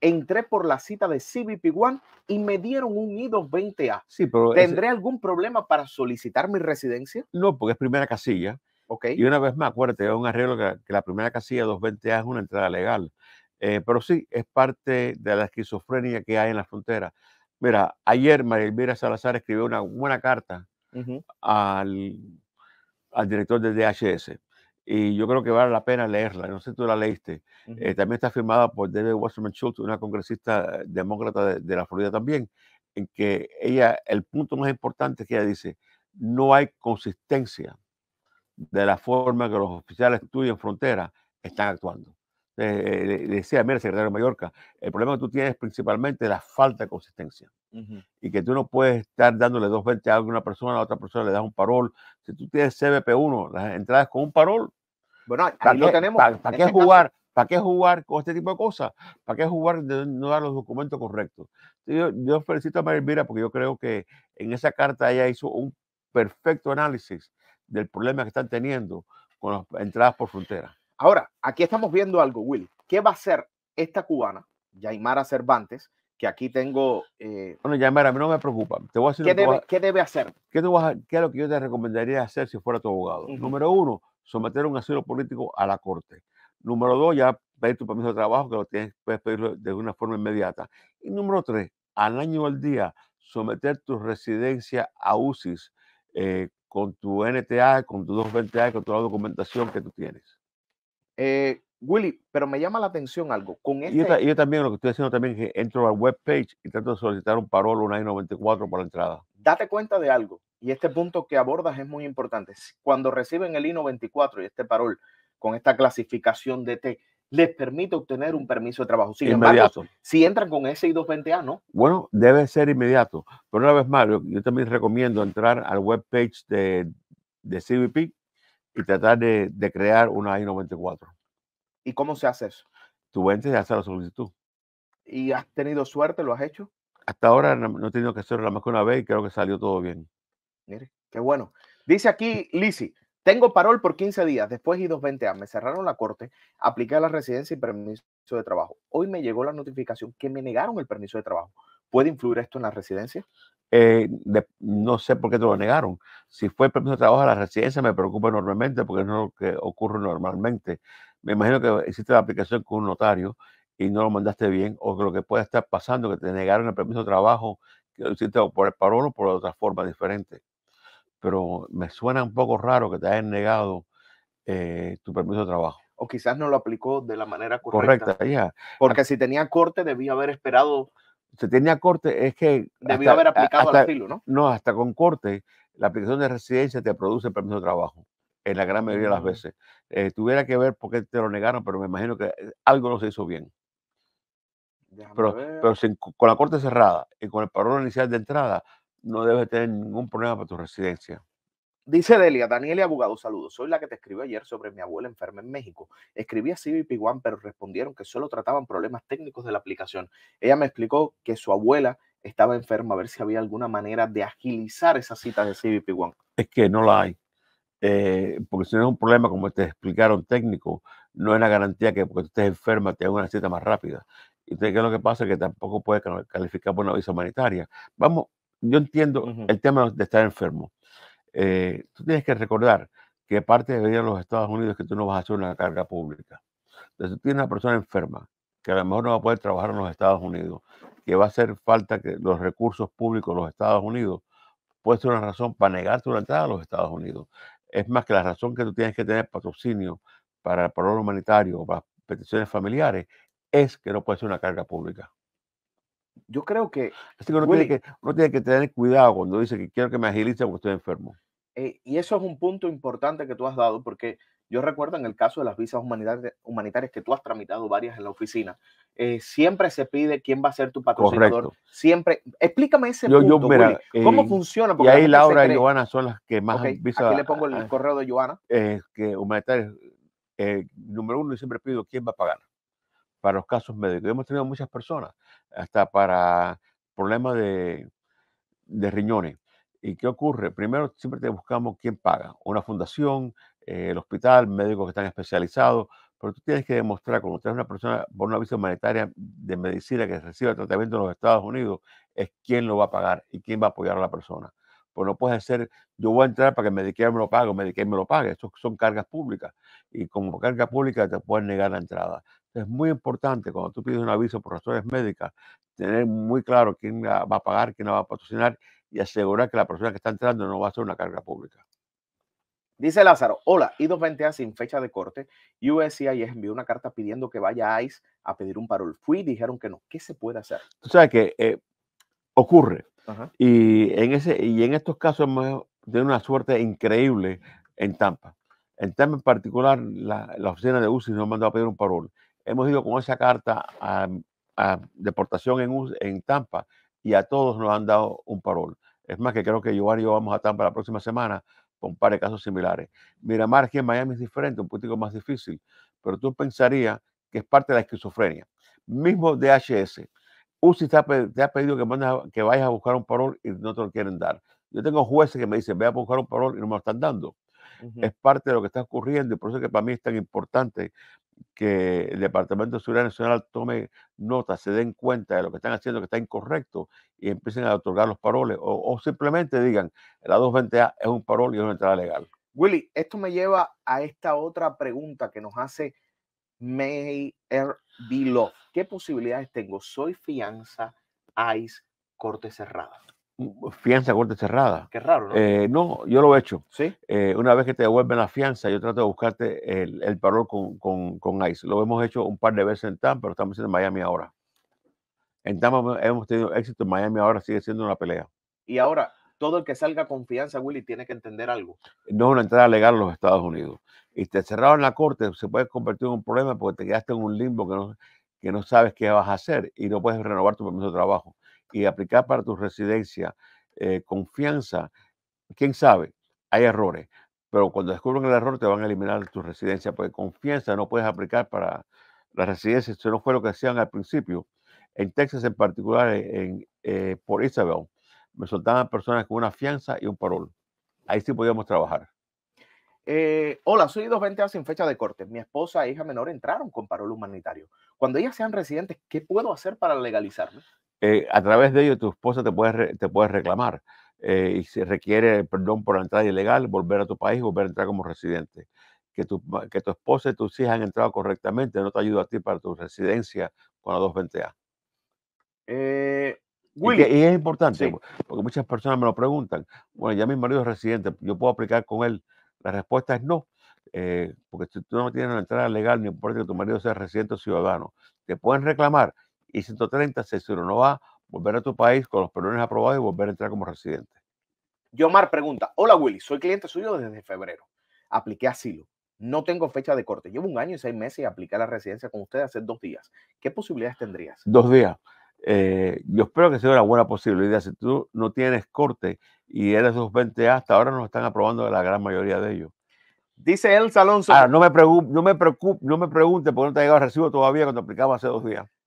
entré por la cita de CBP One y me dieron un I-220A. ¿Tendré algún problema para solicitar mi residencia? No, porque es primera casilla. Okay. Y una vez más, acuérdate, es un arreglo que, la primera casilla 220A es una entrada legal. Eh, pero sí, es parte de la esquizofrenia que hay en la frontera. Mira, ayer María Elvira Salazar escribió una buena carta al, al director del DHS y yo creo que vale la pena leerla. No sé si tú la leíste. Eh, también está firmada por David Wasserman Schultz, una congresista demócrata de, de, la Florida también, en que ella, el punto más importante es que ella dice, no hay consistencia de la forma que los oficiales tuyos en frontera están actuando. Eh, le, decía mira secretario de Mallorca, el problema que tú tienes principalmente es la falta de consistencia. Y que tú no puedes estar dándole dos veces a alguna persona, a otra persona le das un parol. Si tú tienes CBP1, las entradas con un parol. Bueno, ¿para qué, tenemos. ¿Para, jugar? ¿Para qué jugar con este tipo de cosas? ¿Para qué jugar de no dar los documentos correctos? Yo, yo felicito a María Elvira porque yo creo que en esa carta ella hizo un perfecto análisis del problema que están teniendo con las entradas por frontera. Ahora, aquí estamos viendo algo, Will. ¿Qué va a hacer esta cubana, Yaimara Cervantes, que aquí tengo. Eh, bueno, Yaimara, a mí no me preocupa. Te ¿Qué, debe, hacer? ¿qué, es lo que yo te recomendaría hacer si fuera tu abogado? Número uno, someter un asilo político a la corte. Número dos, ya pedir tu permiso de trabajo, que lo tienes, puedes pedirlo de una forma inmediata. Y número tres, al año o al día, someter tu residencia a UCIS eh, con tu NTA, con tu 220A, con toda la documentación que tú tienes. Eh, Willy, pero me llama la atención algo. Con yo, también lo que estoy haciendo también es que entro a la webpage y trato de solicitar un parol, una I-94 por la entrada. Date cuenta de algo, y este punto que abordas es muy importante. Cuando reciben el I-94 y este parol con esta clasificación de T, les permite obtener un permiso de trabajo. Sin inmediato. si entran con ese I-220A, ¿no? Bueno, debe ser inmediato. Pero una vez más, yo, también recomiendo entrar al webpage de, de CBP tratar de, crear una I-94. ¿Y cómo se hace eso? Tú entras y haces la solicitud. ¿Y has tenido suerte? ¿Lo has hecho? Hasta ahora no he tenido que hacerlo más que una vez y creo que salió todo bien. Mire, qué bueno. Dice aquí Lisi, tengo parol por 15 días, después y dos 20 a. Me cerraron la corte, apliqué a la residencia y permiso de trabajo. Hoy me llegó la notificación que me negaron el permiso de trabajo. ¿Puede influir esto en la residencia? Eh, no sé por qué te lo negaron. Si fue permiso de trabajo a la residencia, me preocupa enormemente porque no es lo que ocurre normalmente. Me imagino que hiciste la aplicación con un notario y no lo mandaste bien, o que lo que puede estar pasando, que te negaron el permiso de trabajo, que lo hiciste por el parón o por otra forma diferente. Pero me suena un poco raro que te hayan negado eh, tu permiso de trabajo. O quizás no lo aplicó de la manera correcta. Correcta, ya. Porque si tenía corte, debía haber esperado se tenía corte es que... Debió haber aplicado al asilo, ¿no? No, hasta con corte, la aplicación de residencia te produce el permiso de trabajo, en la gran mayoría de las mm. veces. Eh, tuviera que ver por qué te lo negaron, pero me imagino que eh, algo no se hizo bien. pero, con la corte cerrada y con el parón inicial de entrada, no debes tener ningún problema para tu residencia. Dice Delia, Daniel y abogado, saludos. Soy la que te escribió ayer sobre mi abuela enferma en México. Escribí a CBP One, pero respondieron que solo trataban problemas técnicos de la aplicación. Ella me explicó que su abuela estaba enferma, a ver si había alguna manera de agilizar esa cita de CBP One. Es que no la hay. Eh, porque si no es un problema, como te explicaron, técnico, no es la garantía que porque estés enferma te haga una cita más rápida. y ¿qué es lo que pasa? Que tampoco puedes calificar por una visa humanitaria. Vamos, yo entiendo el tema de estar enfermo eh, tú tienes que recordar que parte de venir a los Estados Unidos que tú no vas a hacer una carga pública. Entonces, tú tienes una persona enferma que a lo mejor no va a poder trabajar en los Estados Unidos, que va a hacer falta que los recursos públicos de los Estados Unidos, puede ser una razón para negar tu entrada a los Estados Unidos. Es más que la razón que tú tienes que tener patrocinio para el problema humanitario para peticiones familiares es que no puede ser una carga pública yo creo que. Así uno, tiene que tener cuidado cuando dice que quiero que me agilice porque estoy enfermo. Eh, y eso es un punto importante que tú has dado, porque yo recuerdo en el caso de las visas humanitarias, que tú has tramitado varias en la oficina, eh, siempre se pide quién va a ser tu patrocinador. Correcto. Siempre. Explícame ese punto. Yo, mira, ¿Cómo eh, funciona? Porque y ahí Laura y Joana son las que más Aquí le pongo el, correo de Joana. que humanitarias. número uno, y siempre pido quién va a pagar para los casos médicos. Hemos tenido muchas personas, hasta para problemas de, riñones. ¿Y qué ocurre? Primero siempre te buscamos quién paga, una fundación, eh, el hospital, médicos que están especializados, pero tú tienes que demostrar cuando eres una persona por una visa humanitaria de medicina que reciba tratamiento en los Estados Unidos, es quién lo va a pagar y quién va a apoyar a la persona. Pues no puedes ser, yo voy a entrar para que Medicare me lo pague o Medicare me lo pague. Estos son cargas públicas. Y como carga pública te pueden negar la entrada. Es muy importante cuando tú pides un aviso por razones médicas, tener muy claro quién va a pagar, quién la va a patrocinar y asegurar que la persona que está entrando no va a ser una carga pública. Dice Lázaro, hola, I220A sin fecha de corte. USCIS envió una carta pidiendo que vaya a ICE a pedir un parol. Fui y dijeron que no. ¿Qué se puede hacer? Tú sabes que eh, ocurre. Y, en ese, y en estos casos hemos tenido una suerte increíble en Tampa. En Tampa en particular, la, la oficina de UCI nos mandó a pedir un parol hemos ido con esa carta a, deportación en, Tampa y a todos nos han dado un parol. Es más que creo que yo y yo vamos a Tampa la próxima semana con un par de casos similares. Miramar aquí en Miami es diferente, un poquito más difícil, pero tú pensarías que es parte de la esquizofrenia. Mismo DHS. UCI te ha, pedido que, vayas a buscar un parol y no te lo quieren dar. Yo tengo jueces que me dicen, voy a buscar un parol y no me lo están dando. Es parte de lo que está ocurriendo y por eso es que para mí es tan importante que el Departamento de Seguridad Nacional tome nota, se den cuenta de lo que están haciendo que está incorrecto y empiecen a otorgar los paroles o, simplemente digan, la 220A es un parol y es una entrada legal. Willy, esto me lleva a esta otra pregunta que nos hace May R. B. Love. ¿Qué posibilidades tengo? ¿Soy fianza, ICE, corte cerrada? fianza corte cerrada. Qué raro, ¿no? Eh, no, yo lo he hecho. ¿Sí? Eh, una vez que te devuelven la fianza, yo trato de buscarte el, el parol con, con, con, ICE. Lo hemos hecho un par de veces en Tampa pero estamos en Miami ahora. En Tampa hemos tenido éxito, en Miami ahora sigue siendo una pelea. Y ahora, todo el que salga con fianza, Willy, tiene que entender algo. No es una entrada legal a los Estados Unidos. Y te cerraron en la corte, se puede convertir en un problema porque te quedaste en un limbo que no, que no sabes qué vas a hacer y no puedes renovar tu permiso de trabajo y aplicar para tu residencia eh, confianza, quién sabe, hay errores, pero cuando descubren el error te van a eliminar tu residencia, porque confianza no puedes aplicar para la residencia, eso no fue lo que hacían al principio. En Texas en particular, en, eh, por Isabel, me soltaban personas con una fianza y un parol. Ahí sí podíamos trabajar. Eh, hola, soy 220 sin fecha de corte. Mi esposa e hija menor entraron con parol humanitario. Cuando ellas sean residentes, ¿qué puedo hacer para legalizarme? Eh, a través de ello tu esposa te puede, te puede reclamar eh, y si requiere perdón por la entrada ilegal, volver a tu país, volver a entrar como residente. Que tu, que tu esposa y tus hijas han entrado correctamente no te ayuda a ti para tu residencia con la 220A. Eh, y, es importante, porque muchas personas me lo preguntan. Bueno, ya mi marido es residente, ¿yo puedo aplicar con él? La respuesta es no. porque tú no tienes una entrada legal, ni importa que tu marido sea residente o ciudadano, te pueden reclamar y 130 se no va, volver a tu país con los perdones aprobados y volver a entrar como residente. Yomar pregunta, hola Willy, soy cliente suyo desde febrero. Apliqué asilo. No tengo fecha de corte. Llevo un año y seis meses y apliqué la residencia con usted hace dos días. ¿Qué posibilidades tendrías? Dos días. Eh, yo espero que sea una buena posibilidad. Si tú no tienes corte y eres los a hasta ahora nos están aprobando la gran mayoría de ellos. Dice el Alonso. Ah, no me, no me, no me pregunte por qué no te ha llegado el recibo todavía cuando aplicaba hace dos días.